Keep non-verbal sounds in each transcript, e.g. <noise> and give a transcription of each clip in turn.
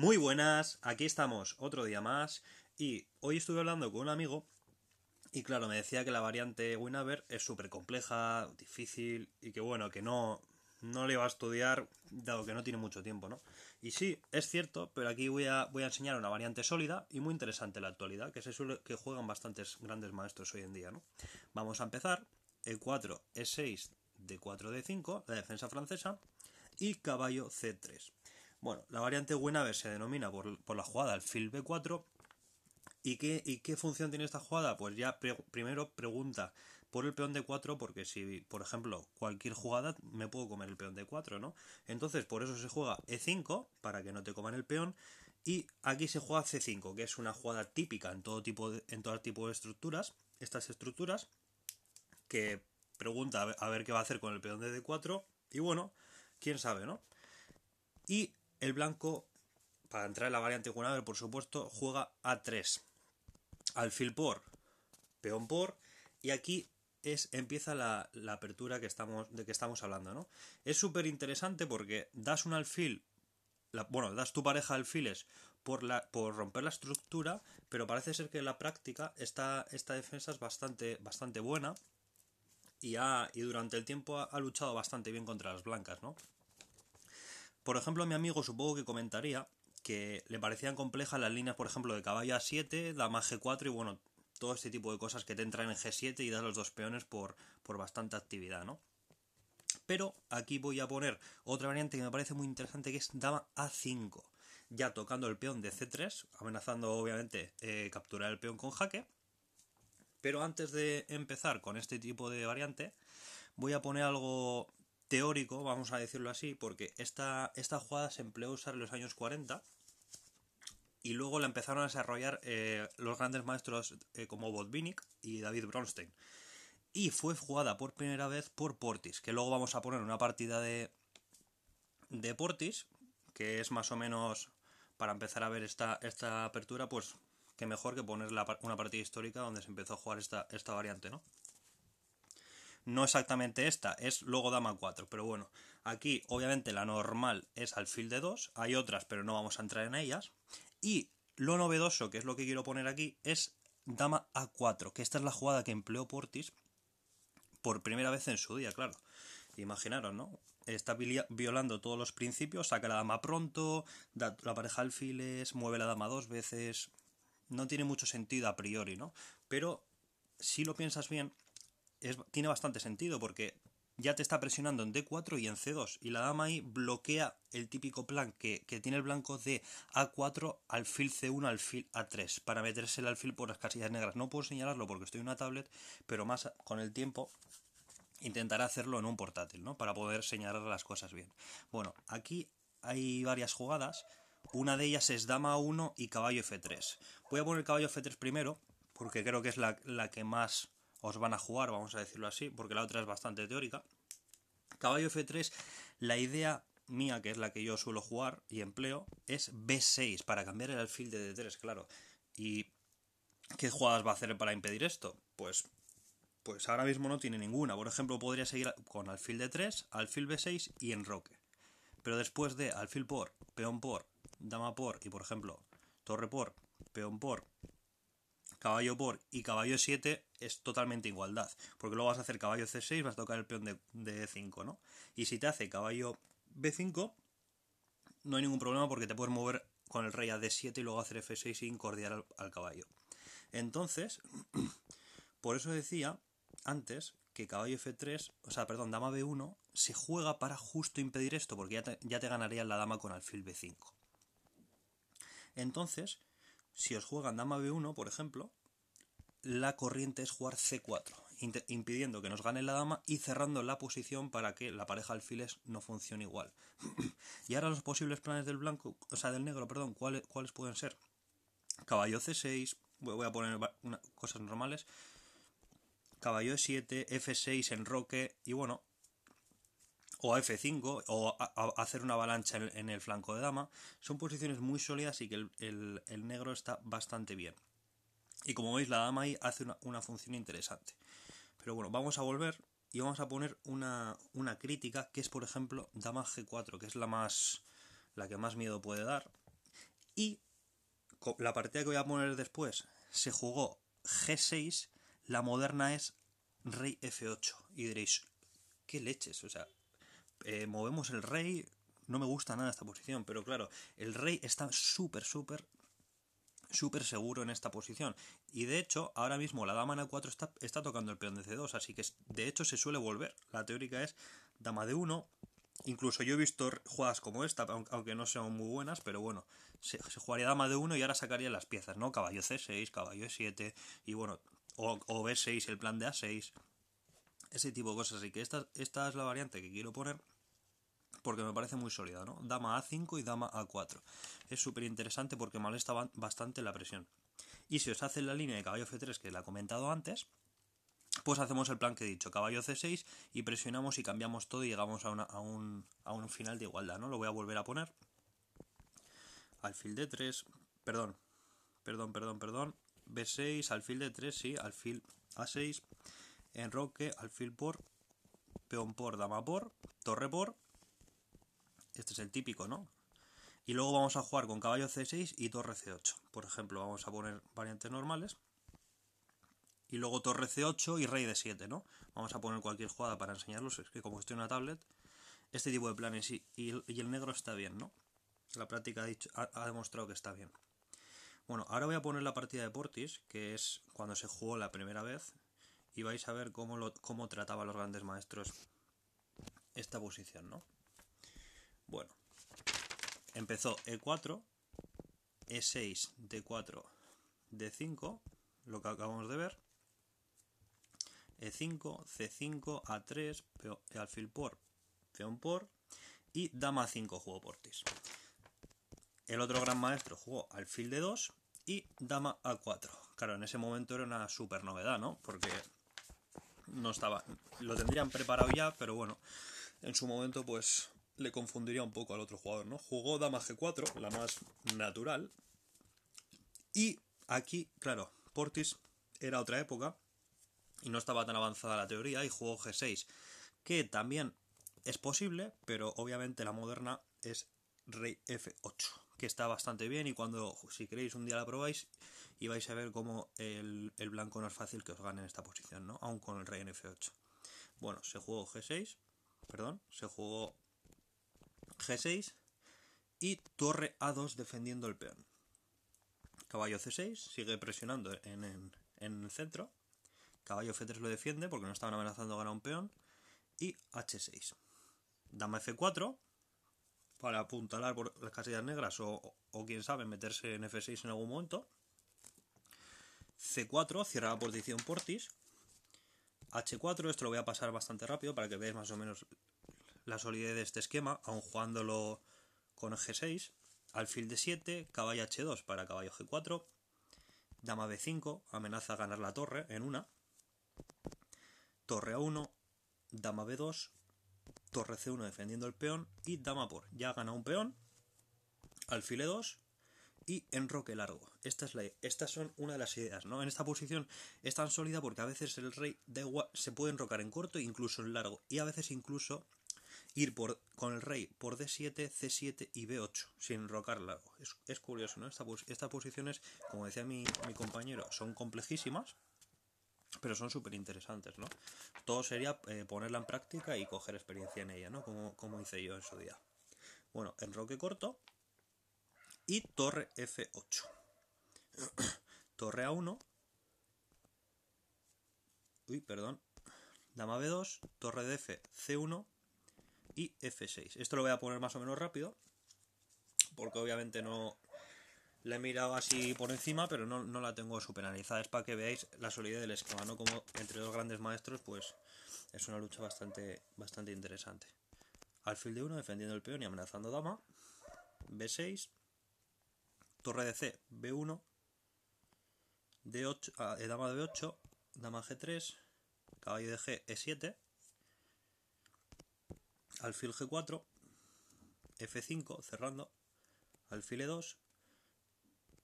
Muy buenas, aquí estamos otro día más y hoy estuve hablando con un amigo y claro, me decía que la variante Winawer es súper compleja, difícil y que bueno, que no, no le va a estudiar dado que no tiene mucho tiempo, ¿no? Y sí, es cierto, pero aquí voy a, voy a enseñar una variante sólida y muy interesante en la actualidad, que se que juegan bastantes grandes maestros hoy en día, ¿no? Vamos a empezar, e 4 e 6 d 4 d 5, la defensa francesa, y caballo C3. Bueno, la variante Winaver se denomina por, la jugada el fil B4. ¿Y qué, qué, función tiene esta jugada? Pues ya primero pregunta por el peón d 4 porque si, por ejemplo, cualquier jugada me puedo comer el peón d 4, ¿no? Entonces, por eso se juega E5 para que no te coman el peón y aquí se juega C5, que es una jugada típica en todo tipo de, en todo tipo de estructuras, estas estructuras que pregunta a ver qué va a hacer con el peón de D4 y bueno, quién sabe, ¿no? Y el blanco, para entrar en la variante Aver, por supuesto, juega A3. Alfil por, peón por, y aquí es, empieza la, apertura que estamos, de que estamos hablando, ¿no? Es súper interesante porque das un alfil, bueno, das tu pareja alfiles por, romper la estructura, pero parece ser que en la práctica esta, esta defensa es bastante, bastante buena y, durante el tiempo ha luchado bastante bien contra las blancas, ¿no? Por ejemplo, mi amigo supongo que comentaría que le parecían complejas las líneas, por ejemplo, de caballo A7, dama G4 y bueno, todo este tipo de cosas que te entran en G7 y das los dos peones por, por bastante actividad, ¿no? Pero aquí voy a poner otra variante que me parece muy interesante que es dama A5, ya tocando el peón de C3, amenazando obviamente eh, capturar el peón con jaque. Pero antes de empezar con este tipo de variante, voy a poner algo teórico, vamos a decirlo así, porque esta, esta jugada se empleó a usar en los años 40 y luego la empezaron a desarrollar eh, los grandes maestros eh, como Botvinnik y David Bronstein. Y fue jugada por primera vez por Portis, que luego vamos a poner una partida de, de Portis, que es más o menos, para empezar a ver esta, esta apertura, pues que mejor que poner una partida histórica donde se empezó a jugar esta, esta variante, ¿no? no exactamente esta, es luego dama 4, pero bueno, aquí obviamente la normal es alfil de 2, hay otras pero no vamos a entrar en ellas, y lo novedoso, que es lo que quiero poner aquí, es dama a4, que esta es la jugada que empleó Portis por primera vez en su día, claro. Imaginaros, ¿no? Está violando todos los principios, saca la dama pronto, da la pareja alfiles, mueve la dama dos veces. No tiene mucho sentido a priori, ¿no? Pero si lo piensas bien, tiene bastante sentido porque ya te está presionando en D4 y en C2 y la dama ahí bloquea el típico plan que, tiene el blanco de A4 alfil C1 alfil A3 para meterse el alfil por las casillas negras. No puedo señalarlo porque estoy en una tablet, pero más con el tiempo intentaré hacerlo en un portátil, ¿no? Para poder señalar las cosas bien. Bueno, aquí hay varias jugadas. Una de ellas es dama a 1 y caballo F3. Voy a poner caballo F3 primero porque creo que es la, la que más os van a jugar, vamos a decirlo así, porque la otra es bastante teórica. Caballo F3, la idea mía, que es la que yo suelo jugar y empleo, es B6 para cambiar el alfil de D3, claro. ¿Y qué jugadas va a hacer para impedir esto? Pues, pues ahora mismo no tiene ninguna. Por ejemplo, podría seguir con alfil de 3 alfil B6 y enroque. Pero después de alfil por, peón por, dama por y por ejemplo torre por, peón por, caballo por y caballo E7 es totalmente igualdad. Porque luego vas a hacer caballo C6, vas a tocar el peón de, E5, e ¿no? Y si te hace caballo B5, no hay ningún problema porque te puedes mover con el rey a D7 y luego hacer F6 sin cordiar al, caballo. Entonces, <clears throat> por eso decía antes que caballo F3, o sea, perdón, dama B1, se juega para justo impedir esto, porque ya ya te ganaría la dama con alfil B5. Entonces, si os juegan dama b1, por ejemplo, la corriente es jugar c4, impidiendo que nos gane la dama y cerrando la posición para que la pareja alfiles no funcione igual. <laughs> y ahora los posibles planes del blanco, o sea, del negro, perdón, ¿cuáles, pueden ser? Caballo c6, voy a poner cosas normales. Caballo e7, f6, enroque y bueno, o a F5 o hacer una avalancha en, el flanco de dama. Son posiciones muy sólidas y que el, negro está bastante bien. Y como veis, la dama ahí hace una, función interesante. Pero bueno, vamos a volver y vamos a poner una, una crítica que es, por ejemplo, dama G4, que es la más la que más miedo puede dar. Y la partida que voy a poner después se jugó G6, la moderna es rey F8. Y diréis, ¿qué leches? O sea, eh, movemos el rey. No me gusta nada esta posición, pero claro, el rey está súper, súper, súper seguro en esta posición. Y de hecho, ahora mismo la dama en A4 está, tocando el peón de C2, así que de hecho se suele volver. La teórica es dama de 1, Incluso yo he visto jugadas como esta, aunque no sean muy buenas, pero bueno, se, jugaría dama de 1 y ahora sacaría las piezas, ¿no? Caballo C6, caballo E7, y bueno, o, o B6, el plan de A6, ese tipo de cosas. Así que esta es la variante que quiero poner porque me parece muy sólida, ¿no? Dama A5 y dama A4. Es súper interesante porque molesta bastante la presión. Y si os hace la línea de caballo F3 que la he comentado antes, pues hacemos el plan que he dicho, caballo C6 y presionamos y cambiamos todo y llegamos a, un, a un final de igualdad, ¿no? Lo voy a volver a poner. Alfil D3, perdón, perdón, perdón, perdón. B6, alfil D3, sí, alfil A6, enroque, alfil por, peón por, dama por, torre por, este es el típico, ¿no? Y luego vamos a jugar con caballo C6 y torre C8. Por ejemplo, vamos a poner variantes normales. Y luego torre C8 y rey D7, ¿no? Vamos a poner cualquier jugada para enseñarlos. Es que como estoy en una tablet, este tipo de planes y, el negro está bien, ¿no? La práctica ha, demostrado que está bien. Bueno, ahora voy a poner la partida de Portis, que es cuando se jugó la primera vez. Y vais a ver cómo, trataba los grandes maestros esta posición, ¿no? Bueno, empezó E4, E6, D4, D5, lo que acabamos de ver. E5, C5, A3, alfil por, peón por y dama 5 jugó Portis. El otro gran maestro jugó alfil de 2 y dama a 4. Claro, en ese momento era una super novedad, ¿no? Porque no estaba, lo tendrían preparado ya, pero bueno, en su momento pues le confundiría un poco al otro jugador, ¿no? Jugó dama g4, la más natural. Y aquí, claro, Portis era otra época y no estaba tan avanzada la teoría y jugó g6, que también es posible, pero obviamente la moderna es rey f8, que está bastante bien y cuando, si queréis, un día la probáis y vais a ver cómo el, blanco no es fácil que os gane en esta posición, ¿no? Aún con el rey en f8. Bueno, se jugó g6, perdón, se jugó G6 y torre A2 defendiendo el peón. Caballo C6 sigue presionando en, el centro. Caballo F3 lo defiende porque no estaban amenazando ganar un peón. Y H6. Dama F4 para apuntalar por las casillas negras o, o quién sabe meterse en F6 en algún momento. C4 cierra la posición Portis. H4, esto lo voy a pasar bastante rápido para que veáis más o menos la solidez de este esquema, aun jugándolo con G6, alfil D7, caballo H2 para caballo G4, dama B5, amenaza a ganar la torre en una, torre A1, dama B2, torre C1 defendiendo el peón y dama por. Ya gana un peón, alfil E2 y enroque largo. Esta estas son una de las ideas, ¿no? En esta posición es tan sólida porque a veces el rey se puede enrocar en corto incluso en largo y a veces incluso ir por, con el rey por D7, C7 y B8 sin rocar Es, curioso, ¿no? Esta, estas posiciones, como decía mi, mi compañero, son complejísimas, pero son súper interesantes, ¿no? Todo sería eh, ponerla en práctica y coger experiencia en ella, ¿no? Como, como hice yo en su día. Bueno, enroque corto y torre F8. <coughs> torre A1. Uy, perdón. Dama B2, torre f C1, y F6. Esto lo voy a poner más o menos rápido, porque obviamente no la he mirado así por encima, pero no, la tengo super analizada. Es para que veáis la solidez del esquema, Como entre dos grandes maestros, pues es una lucha bastante, bastante interesante. Alfil de 1 defendiendo el peón y amenazando dama. B6. Torre de C, B1. D8, ah, eh, dama de 8 dama G3, caballo de G, E7 alfil G4, F5 cerrando, alfil E2,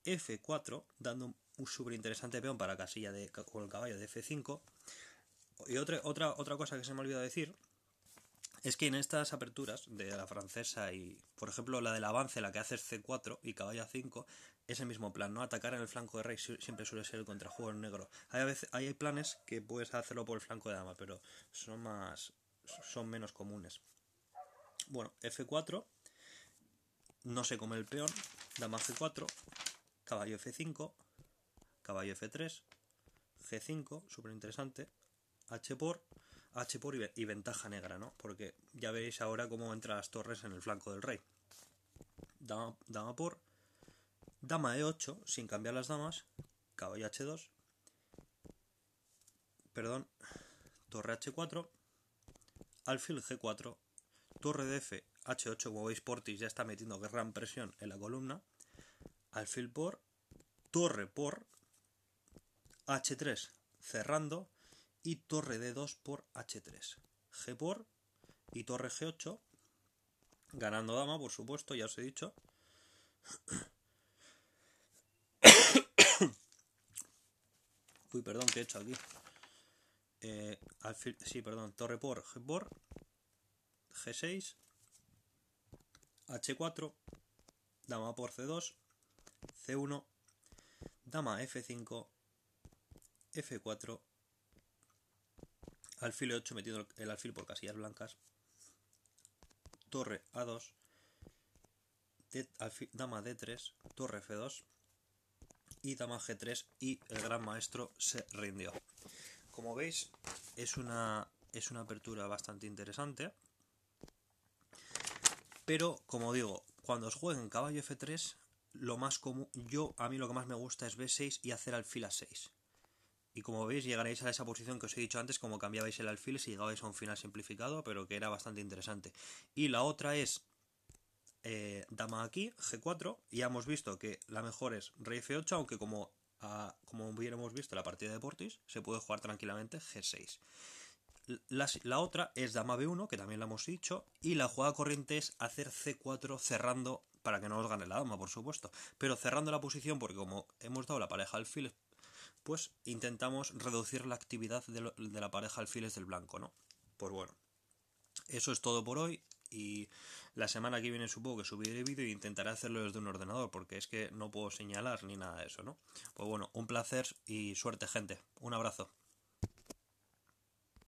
F4 dando un súper interesante peón para casilla de, con el caballo de F5. Y otra, otra, otra cosa que se me ha olvidado decir es que en estas aperturas de la francesa y, por ejemplo, la del avance, la que hace C4 y caballo A5, es el mismo plan, ¿no? Atacar en el flanco de rey siempre suele ser el contrajuego en negro. Hay, hay planes que puedes hacerlo por el flanco de dama, pero son más son menos comunes. Bueno, F4. No se come el peón. Dama G4. Caballo F5. Caballo F3. G5. Súper interesante. H por. H por y, ventaja negra, ¿no? Porque ya veréis ahora cómo entran las torres en el flanco del rey. Dama, dama por. Dama E8, sin cambiar las damas. Caballo H2. Perdón. Torre H4. Alfil G4. Torre F, H8 veis Portis ya está metiendo gran presión en la columna. Alfil por Torre por H3 cerrando y Torre D2 por H3. G por y Torre G8 ganando dama, por supuesto, ya os he dicho. <coughs> Uy, perdón, que he hecho aquí? Eh, sí, perdón, torre por, g por, G6, H4, dama por C2, C1, dama F5, F4, alfil E8 metiendo el alfil por casillas blancas, torre A2, dama D3, torre F2 y dama G3 y el gran maestro se rindió. Como veis, es una, es una apertura bastante interesante. Pero, como digo, cuando os jueguen caballo F3, lo más común, yo a mí lo que más me gusta es B6 y hacer alfil a 6. Y como veis, llegaréis a esa posición que os he dicho antes, como cambiabais el alfil si llegabais a un final simplificado, pero que era bastante interesante. Y la otra es eh, dama aquí, G4, y ya hemos visto que la mejor es rey F8, aunque como, ah, como hubiéramos visto en la partida de Portis, se puede jugar tranquilamente G6. La, otra es dama b1, que también la hemos dicho, y la jugada corriente es hacer c4 cerrando, para que no nos gane la dama, por supuesto, pero cerrando la posición, porque como hemos dado la pareja alfiles, pues intentamos reducir la actividad de, de la pareja alfiles del blanco, ¿no? Pues bueno, eso es todo por hoy. Y la semana que viene supongo que subiré vídeo e intentaré hacerlo desde un ordenador porque es que no puedo señalar ni nada de eso, ¿no? Pues bueno, un placer y suerte gente. Un abrazo.